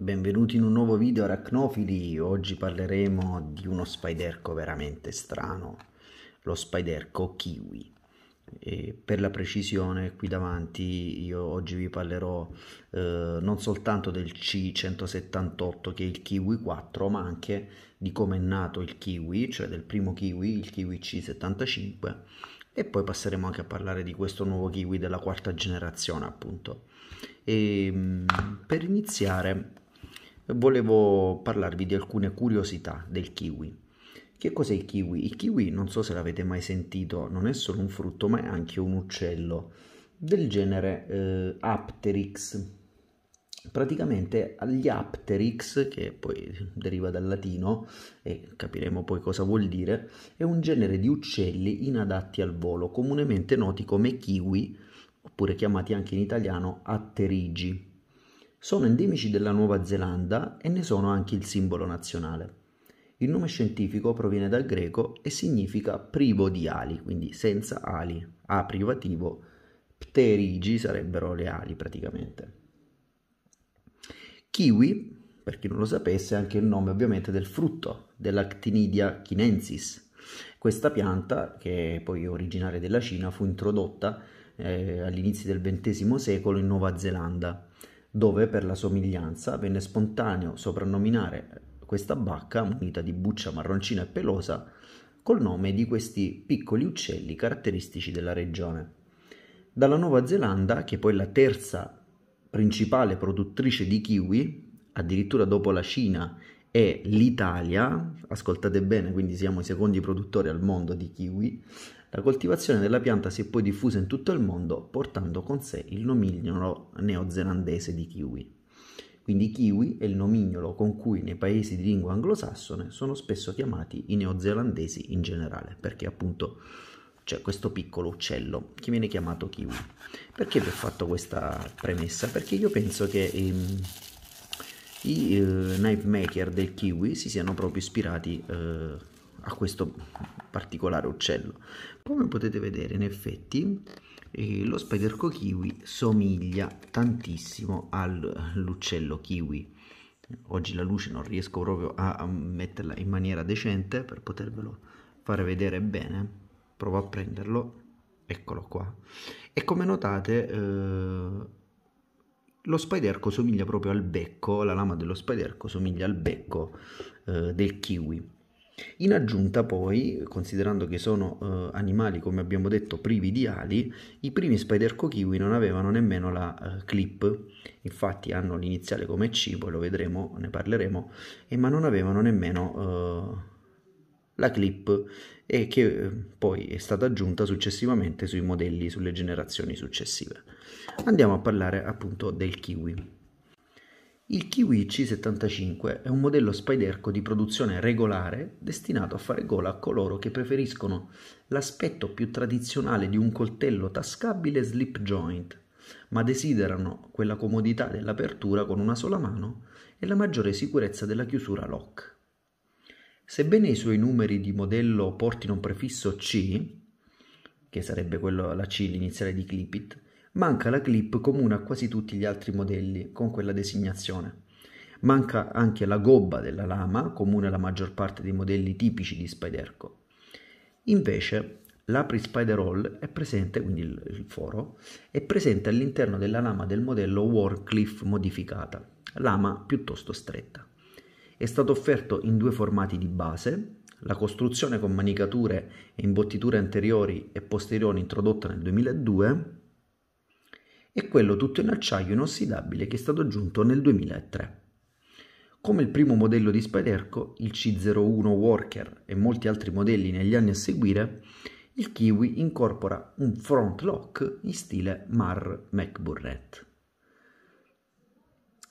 Benvenuti in un nuovo video arachnofili, oggi parleremo di uno spiderco veramente strano, lo spiderco kiwi. E per la precisione qui davanti io oggi vi parlerò eh, non soltanto del C178 che è il kiwi 4 ma anche di come è nato il kiwi, cioè del primo kiwi, il kiwi C75 e poi passeremo anche a parlare di questo nuovo kiwi della quarta generazione appunto. E, ehm, per iniziare volevo parlarvi di alcune curiosità del kiwi. Che cos'è il kiwi? Il kiwi, non so se l'avete mai sentito, non è solo un frutto ma è anche un uccello del genere eh, Apterix. Praticamente gli Apterix, che poi deriva dal latino e capiremo poi cosa vuol dire, è un genere di uccelli inadatti al volo, comunemente noti come kiwi, oppure chiamati anche in italiano atterigi. Sono endemici della Nuova Zelanda e ne sono anche il simbolo nazionale. Il nome scientifico proviene dal greco e significa privo di ali, quindi senza ali. A privativo, pterigi sarebbero le ali praticamente. Kiwi, per chi non lo sapesse, è anche il nome ovviamente del frutto dell'Actinidia chinensis. Questa pianta, che è poi è originaria della Cina, fu introdotta eh, all'inizio del XX secolo in Nuova Zelanda dove per la somiglianza venne spontaneo soprannominare questa bacca munita di buccia marroncina e pelosa col nome di questi piccoli uccelli caratteristici della regione. Dalla Nuova Zelanda, che è poi la terza principale produttrice di kiwi, addirittura dopo la Cina e l'Italia, ascoltate bene, quindi siamo i secondi produttori al mondo di kiwi, la coltivazione della pianta si è poi diffusa in tutto il mondo, portando con sé il nomignolo neozelandese di kiwi. Quindi kiwi è il nomignolo con cui nei paesi di lingua anglosassone sono spesso chiamati i neozelandesi in generale, perché appunto c'è questo piccolo uccello che viene chiamato kiwi. Perché vi ho fatto questa premessa? Perché io penso che ehm, i eh, knife maker del kiwi si siano proprio ispirati eh, a questo particolare uccello. Come potete vedere, in effetti, eh, lo spederco kiwi somiglia tantissimo all'uccello kiwi. Oggi la luce non riesco proprio a, a metterla in maniera decente per potervelo fare vedere bene. Provo a prenderlo. Eccolo qua. E come notate... Eh, lo spiderco somiglia proprio al becco, la lama dello spiderco somiglia al becco eh, del kiwi. In aggiunta poi, considerando che sono eh, animali come abbiamo detto privi di ali, i primi spider co kiwi non avevano nemmeno la eh, clip, infatti hanno l'iniziale come C, poi lo vedremo, ne parleremo, eh, ma non avevano nemmeno eh, la clip e che eh, poi è stata aggiunta successivamente sui modelli, sulle generazioni successive. Andiamo a parlare appunto del kiwi. Il Kiwi C75 è un modello spiderco di produzione regolare destinato a fare gola a coloro che preferiscono l'aspetto più tradizionale di un coltello tascabile slip joint, ma desiderano quella comodità dell'apertura con una sola mano e la maggiore sicurezza della chiusura lock. Sebbene i suoi numeri di modello portino un prefisso C, che sarebbe quello alla C l'iniziale di Clipit, Manca la clip comune a quasi tutti gli altri modelli con quella designazione. Manca anche la gobba della lama, comune alla maggior parte dei modelli tipici di Spyderco. Invece, l'Apri Spider Hall è presente, quindi il, foro, è presente all'interno della lama del modello Warcliffe modificata, lama piuttosto stretta. È stato offerto in due formati di base, la costruzione con manicature e imbottiture anteriori e posteriori introdotta nel 2002 e quello tutto in acciaio inossidabile che è stato aggiunto nel 2003. Come il primo modello di Spyderco, il C01 Worker e molti altri modelli negli anni a seguire, il Kiwi incorpora un front lock in stile Mar McBurnett.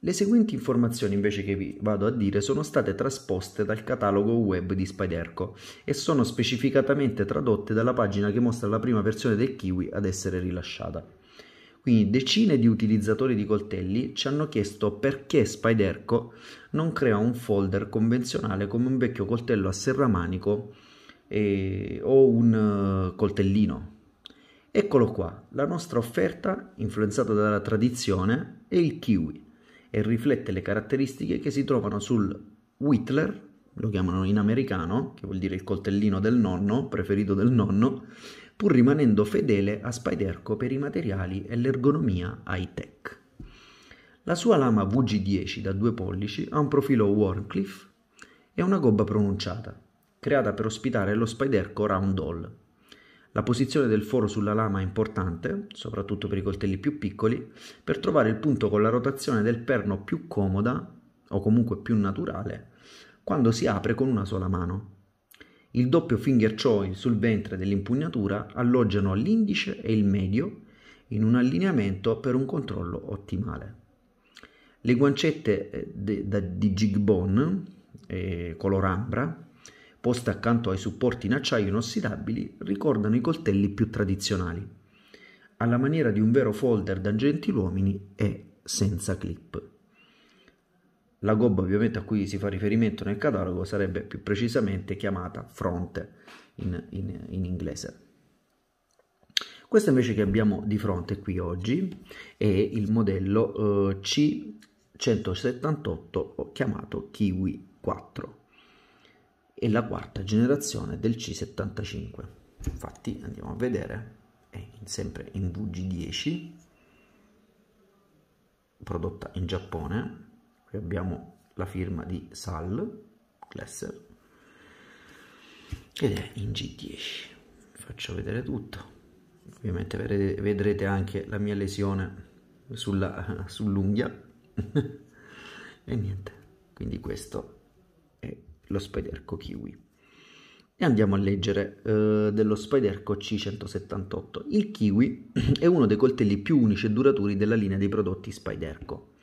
Le seguenti informazioni invece che vi vado a dire sono state trasposte dal catalogo web di Spyderco e sono specificatamente tradotte dalla pagina che mostra la prima versione del Kiwi ad essere rilasciata. Quindi decine di utilizzatori di coltelli ci hanno chiesto perché Spyderco non crea un folder convenzionale come un vecchio coltello a serramanico eh, o un eh, coltellino. Eccolo qua, la nostra offerta, influenzata dalla tradizione, è il kiwi e riflette le caratteristiche che si trovano sul Whitler lo chiamano in americano, che vuol dire il coltellino del nonno, preferito del nonno, pur rimanendo fedele a Spiderco per i materiali e l'ergonomia high-tech. La sua lama VG10 da due pollici ha un profilo Warncliffe e una gobba pronunciata, creata per ospitare lo Spiderco Round Hole. La posizione del foro sulla lama è importante, soprattutto per i coltelli più piccoli, per trovare il punto con la rotazione del perno più comoda o comunque più naturale quando si apre con una sola mano. Il doppio finger joint sul ventre dell'impugnatura alloggiano l'indice e il medio in un allineamento per un controllo ottimale. Le guancette eh, di Gigbone, eh, color ambra, poste accanto ai supporti in acciaio inossidabili, ricordano i coltelli più tradizionali. Alla maniera di un vero folder da gentiluomini e senza clip. La gobba ovviamente a cui si fa riferimento nel catalogo sarebbe più precisamente chiamata fronte in, in, in inglese. Questo invece che abbiamo di fronte qui oggi è il modello eh, C178 chiamato Kiwi 4 e la quarta generazione del C75. Infatti andiamo a vedere, è sempre in VG10, prodotta in Giappone, qui abbiamo la firma di Sal Klesser ed è in G10 Vi faccio vedere tutto ovviamente vedrete anche la mia lesione sulla, sull'unghia e niente quindi questo è lo Spiderco Kiwi e andiamo a leggere eh, dello Spiderco C178 il Kiwi è uno dei coltelli più unici e duraturi della linea dei prodotti Spiderco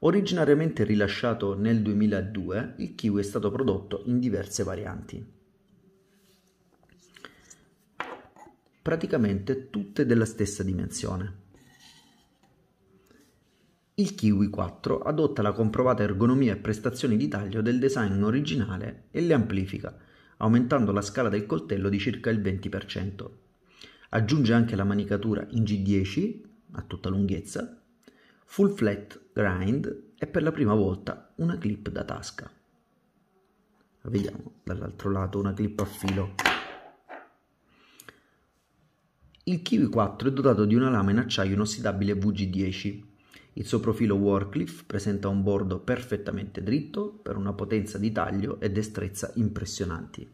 Originariamente rilasciato nel 2002, il kiwi è stato prodotto in diverse varianti. Praticamente tutte della stessa dimensione. Il Kiwi 4 adotta la comprovata ergonomia e prestazioni di taglio del design originale e le amplifica, aumentando la scala del coltello di circa il 20%. Aggiunge anche la manicatura in G10 a tutta lunghezza, full flat Grind e per la prima volta una clip da tasca. Vediamo dall'altro lato una clip a filo. Il Kiwi 4 è dotato di una lama in acciaio inossidabile VG10. Il suo profilo Warcliffe presenta un bordo perfettamente dritto per una potenza di taglio e destrezza impressionanti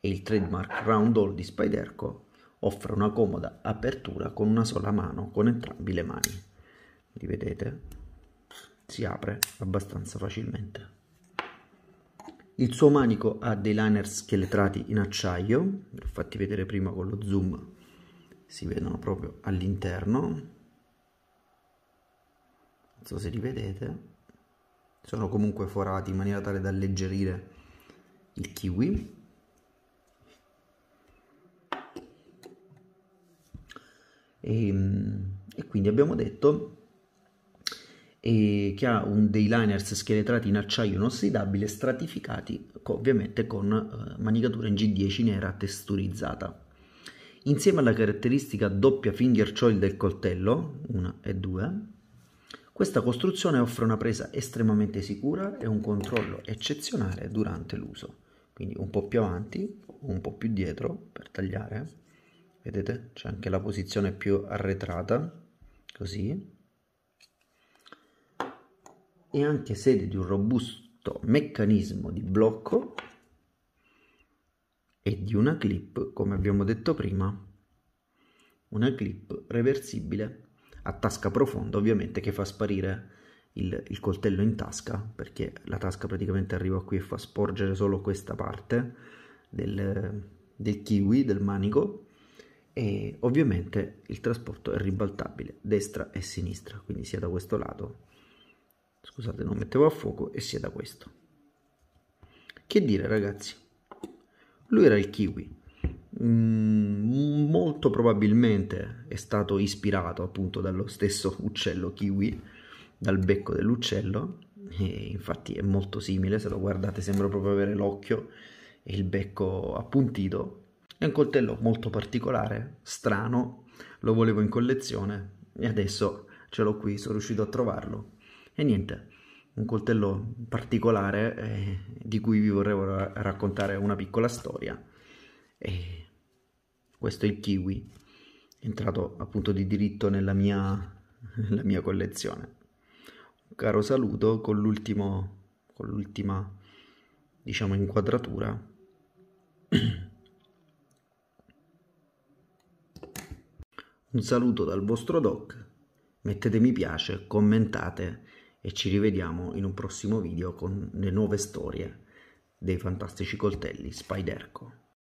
e il trademark Round Hole di Spiderco offre una comoda apertura con una sola mano con entrambi le mani. Li vedete? si apre abbastanza facilmente. Il suo manico ha dei liner scheletrati in acciaio, l'ho fatti vedere prima con lo zoom, si vedono proprio all'interno, non so se li vedete, sono comunque forati in maniera tale da alleggerire il kiwi. E, ehm, e quindi abbiamo detto e che ha un, dei liners scheletrati in acciaio inossidabile stratificati ovviamente con eh, manicatura in G10 nera texturizzata. Insieme alla caratteristica doppia finger choil del coltello, 1 e 2, questa costruzione offre una presa estremamente sicura e un controllo eccezionale durante l'uso. Quindi un po' più avanti, un po' più dietro per tagliare, vedete c'è anche la posizione più arretrata, così, è anche sede di un robusto meccanismo di blocco e di una clip, come abbiamo detto prima, una clip reversibile a tasca profonda, ovviamente che fa sparire il, il, coltello in tasca, perché la tasca praticamente arriva qui e fa sporgere solo questa parte del, del kiwi, del manico, e ovviamente il trasporto è ribaltabile destra e sinistra, quindi sia da questo lato scusate non mettevo a fuoco e sia da questo che dire ragazzi lui era il kiwi mm, molto probabilmente è stato ispirato appunto dallo stesso uccello kiwi dal becco dell'uccello e infatti è molto simile se lo guardate sembra proprio avere l'occhio e il becco appuntito è un coltello molto particolare strano lo volevo in collezione e adesso ce l'ho qui sono riuscito a trovarlo e niente, un coltello particolare eh, di cui vi vorrei raccontare una piccola storia. E questo è il kiwi, entrato appunto di diritto nella mia, nella mia collezione. Un caro saluto con, con l'ultima, diciamo, inquadratura. Un saluto dal vostro doc, mettete mi piace, commentate e ci rivediamo in un prossimo video con le nuove storie dei fantastici coltelli Spiderco.